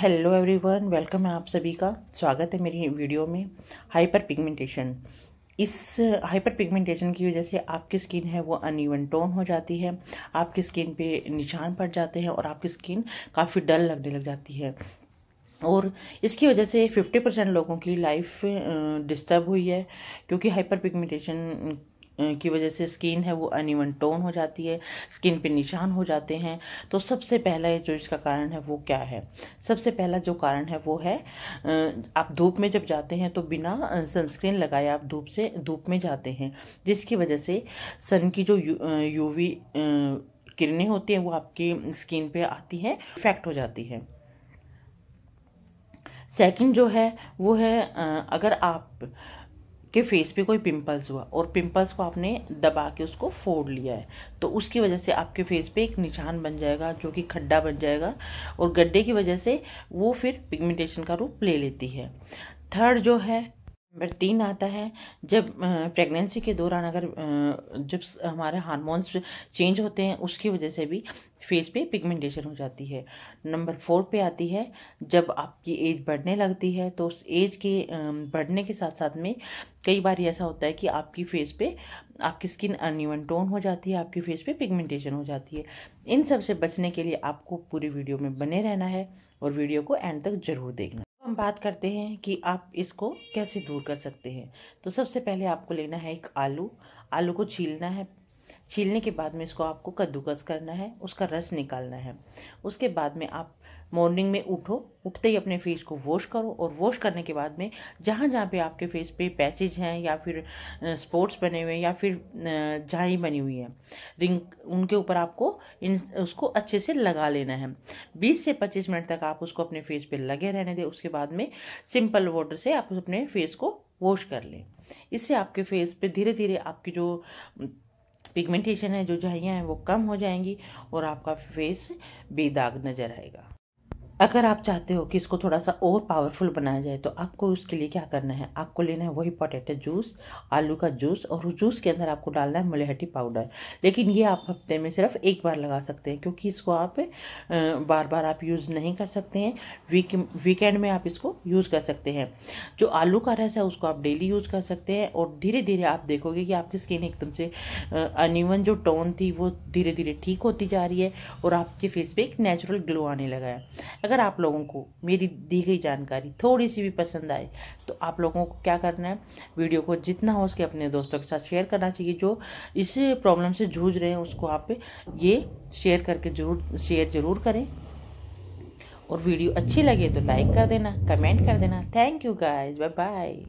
hello everyone welcome है आप सभी का स्वागत है मेरी वीडियो में हाइपर पिगमेंटेशन इस हाइपर uh, पिगमेंटेशन की वजह से आपकी स्किन है वो अनइवन टोन हो जाती है आपकी स्किन पे निशान पड़ जाते हैं और आपकी स्किन काफ़ी डल लगने लग जाती है और इसकी वजह से 50 परसेंट लोगों की लाइफ डिस्टर्ब uh, हुई है क्योंकि हाइपर पिगमेंटेशन की वजह से स्किन है वो अनिवन टोन हो जाती है स्किन पे निशान हो जाते हैं तो सबसे पहला जो इसका कारण है वो क्या है सबसे पहला जो कारण है वो है आप धूप में जब जाते हैं तो बिना सनस्क्रीन लगाए आप धूप से धूप में जाते हैं जिसकी वजह से सन की जो यूवी किरणें होती हैं वो आपकी स्किन पे आती हैं इफेक्ट हो जाती है सेकंड जो है वो है अगर आप के फेस पे कोई पिंपल्स हुआ और पिंपल्स को आपने दबा के उसको फोड़ लिया है तो उसकी वजह से आपके फेस पे एक निशान बन जाएगा जो कि खड्डा बन जाएगा और गड्ढे की वजह से वो फिर पिगमेंटेशन का रूप ले लेती है थर्ड जो है नंबर तीन आता है जब प्रेगनेंसी के दौरान अगर जब हमारे हार्मोन्स चेंज होते हैं उसकी वजह से भी फेस पे पिगमेंटेशन हो जाती है नंबर फोर पे आती है जब आपकी एज बढ़ने लगती है तो उस एज के बढ़ने के साथ साथ में कई बार ऐसा होता है कि आपकी फेस पे आपकी स्किन अनइवन टोन हो जाती है आपकी फेस पे पिगमेंटेशन हो जाती है इन सब से बचने के लिए आपको पूरी वीडियो में बने रहना है और वीडियो को एंड तक ज़रूर देखना हम बात करते हैं कि आप इसको कैसे दूर कर सकते हैं तो सबसे पहले आपको लेना है एक आलू आलू को छीलना है छीलने के बाद में इसको आपको कद्दूकस करना है उसका रस निकालना है उसके बाद में आप मॉर्निंग में उठो उठते ही अपने फेस को वॉश करो और वॉश करने के बाद में जहाँ जहाँ पे आपके फेस पे पैचेज हैं या फिर स्पॉट्स बने हुए हैं या फिर झाई बनी हुई है रिंग उनके ऊपर आपको इन उसको अच्छे से लगा लेना है 20 से 25 मिनट तक आप उसको अपने फेस पे लगे रहने दें उसके बाद में सिंपल वाटर से आप अपने फेस को वॉश कर लें इससे आपके फेस पर धीरे धीरे आपकी जो पिगमेंटेशन है जो झाइयाँ हैं वो कम हो जाएंगी और आपका फेस बेदाग नज़र आएगा अगर आप चाहते हो कि इसको थोड़ा सा और पावरफुल बनाया जाए तो आपको उसके लिए क्या करना है आपको लेना है वही पोटैटो जूस आलू का जूस और उस जूस के अंदर आपको डालना है मलेहटी पाउडर लेकिन ये आप हफ्ते में सिर्फ एक बार लगा सकते हैं क्योंकि इसको आप बार बार आप यूज़ नहीं कर सकते हैं वीक वीकेंड में आप इसको यूज़ कर सकते हैं जो आलू का रस है उसको आप डेली यूज़ कर सकते हैं और धीरे धीरे आप देखोगे कि आपकी स्किन एकदम से अनिवन जो टोन थी वो धीरे धीरे ठीक होती जा रही है और आपके फेस पर एक नेचुरल ग्लो आने लगा है अगर आप लोगों को मेरी दी गई जानकारी थोड़ी सी भी पसंद आए तो आप लोगों को क्या करना है वीडियो को जितना हो सके अपने दोस्तों के साथ शेयर करना चाहिए जो इस प्रॉब्लम से जूझ रहे हैं उसको आप ये शेयर करके जरूर शेयर ज़रूर करें और वीडियो अच्छी लगे तो लाइक कर देना कमेंट कर देना thank you guys bye bye